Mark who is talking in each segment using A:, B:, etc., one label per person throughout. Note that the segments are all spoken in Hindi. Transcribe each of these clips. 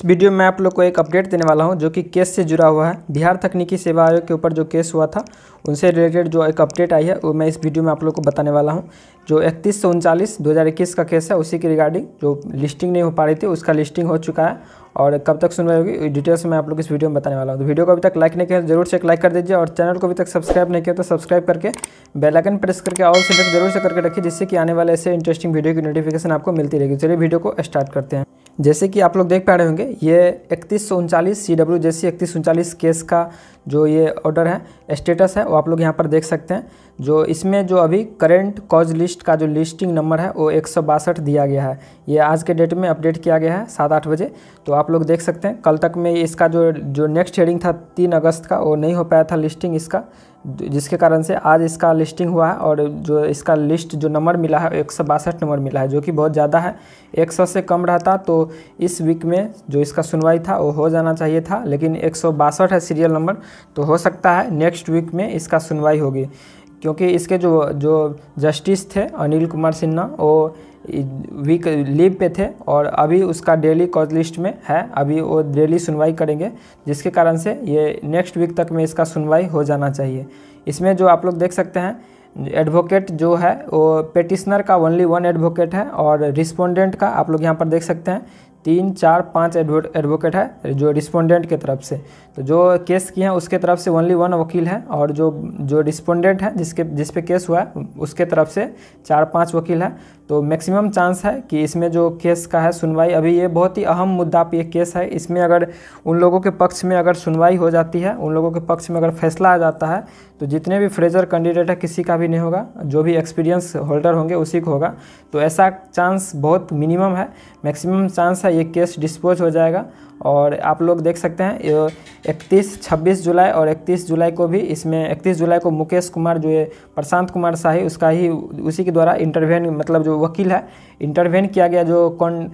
A: इस वीडियो में आप लोग को एक अपडेट देने वाला हूं जो कि केस से जुड़ा हुआ है बिहार तकनीकी सेवा आयोग के ऊपर जो केस हुआ था उनसे रिलेटेड जो एक अपडेट आई है वो मैं इस वीडियो में आप लोग को बताने वाला हूं जो इकतीस सौ उनचालीस दो का केस है उसी के रिगार्डिंग जो लिस्टिंग नहीं हो पा रही थी उसका लिस्टिंग हो चुका है और कब तक सुनवाई होगी डिटेल्स में आप लोग इस वीडियो में बताने वाला हूँ तो वीडियो को अभी तक लाइक नहीं किया जरूर से एक लाइक कर दीजिए और चैनल को अभी तक सब्सक्राइब नहीं किया तो सब्सक्राइब करके बेलाइकन प्रेस करके और सिलेक्ट जरूर से करके रखिए जिससे कि आने वाले ऐसे इंटरेस्टिंग वीडियो की नोटिफिकेशन आपको मिलती रहेगी चलिए वीडियो को स्टार्ट करते हैं जैसे कि आप लोग देख पा रहे होंगे ये इकतीस सौ उनचालीस सी डब्ल्यू जे सी इकतीस उनचालीस केस का जो ये ऑर्डर है स्टेटस है वो आप लोग यहाँ पर देख सकते हैं जो इसमें जो अभी करेंट कॉज लिस्ट का जो लिस्टिंग नंबर है वो एक सौ बासठ दिया गया है ये आज के डेट में अपडेट किया गया है सात आठ बजे तो आप लोग देख सकते हैं कल तक में इसका जो जो नेक्स्ट हेडिंग था तीन अगस्त का वो नहीं हो पाया था लिस्टिंग इसका जिसके कारण से आज इसका लिस्टिंग हुआ है और जो इसका लिस्ट जो नंबर मिला है एक नंबर मिला है जो कि बहुत ज़्यादा है 100 से कम रहता तो इस वीक में जो इसका सुनवाई था वो हो जाना चाहिए था लेकिन एक है सीरियल नंबर तो हो सकता है नेक्स्ट वीक में इसका सुनवाई होगी क्योंकि इसके जो जो जस्टिस थे अनिल कुमार सिन्हा वो वीक लीव पे थे और अभी उसका डेली कॉज लिस्ट में है अभी वो डेली सुनवाई करेंगे जिसके कारण से ये नेक्स्ट वीक तक में इसका सुनवाई हो जाना चाहिए इसमें जो आप लोग देख सकते हैं एडवोकेट जो है वो पेटिशनर का ओनली वन एडवोकेट है और रिस्पोंडेंट का आप लोग यहाँ पर देख सकते हैं तीन चार पाँच एडवोकेट है जो रिस्पोंडेंट के तरफ से तो जो केस किए हैं उसके तरफ से ओनली वन वकील है और जो जो रिस्पोंडेंट है जिसके जिस पे केस हुआ है उसके तरफ से चार पांच वकील है तो मैक्सिमम चांस है कि इसमें जो केस का है सुनवाई अभी ये बहुत ही अहम मुद्दा पर केस है इसमें अगर उन लोगों के पक्ष में अगर सुनवाई हो जाती है उन लोगों के पक्ष में अगर फैसला आ जाता है तो जितने भी फ्रेजर कैंडिडेट है किसी का भी नहीं होगा जो भी एक्सपीरियंस होल्डर होंगे उसी को होगा तो ऐसा चांस बहुत मिनिमम है मैक्सिमम चांस है ये केस डिस्पोज हो जाएगा और आप लोग देख सकते हैं इकतीस छब्बीस जुलाई और इकतीस जुलाई को भी इसमें इकतीस जुलाई को मुकेश कुमार जो है प्रशांत कुमार शाही उसका ही उसी के द्वारा इंटरवेन मतलब जो वकील है इंटरवेन किया गया जो कौन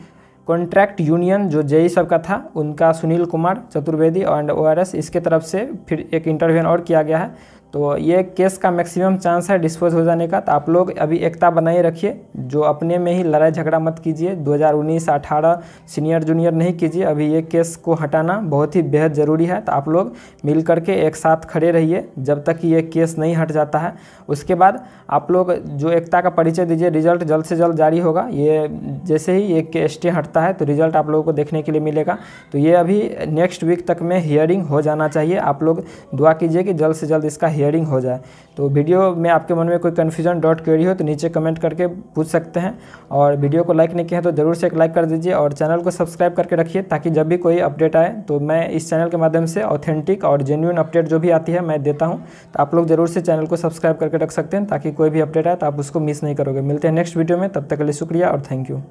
A: कॉन्ट्रैक्ट यूनियन जो जेई सब का था उनका सुनील कुमार चतुर्वेदी और ओ इसके तरफ से फिर एक इंटरव्यू और किया गया है तो ये केस का मैक्सिमम चांस है डिस्पोज हो जाने का तो आप लोग अभी एकता बनाए रखिए जो अपने में ही लड़ाई झगड़ा मत कीजिए 2019 18 सीनियर जूनियर नहीं कीजिए अभी ये केस को हटाना बहुत ही बेहद ज़रूरी है तो आप लोग मिल करके एक साथ खड़े रहिए जब तक कि ये केस नहीं हट जाता है उसके बाद आप लोग जो एकता का परिचय दीजिए रिजल्ट जल्द से जल्द जारी होगा ये जैसे ही के स्टे हटता है तो रिजल्ट आप लोगों को देखने के लिए मिलेगा तो ये अभी नेक्स्ट वीक तक में हियरिंग हो जाना चाहिए आप लोग दुआ कीजिए कि जल्द से जल्द इसका क्लियरिंग हो जाए तो वीडियो में आपके मन में कोई कन्फ्यूजन डॉट क्वेरी हो तो नीचे कमेंट करके पूछ सकते हैं और वीडियो को लाइक नहीं किया तो ज़रूर से एक लाइक कर दीजिए और चैनल को सब्सक्राइब करके रखिए ताकि जब भी कोई अपडेट आए तो मैं इस चैनल के माध्यम से ऑथेंटिक और जेन्यून अपडेट जो भी आती है मैं देता हूँ तो आप लोग ज़रूर से चैनल को सब्सक्राइब करके रख सकते हैं ताकि कोई भी अपडेट आए तो आप उसको मिस नहीं करोगे मिलते हैं नेक्स्ट वीडियो में तब तक के लिए शुक्रिया और थैंक यू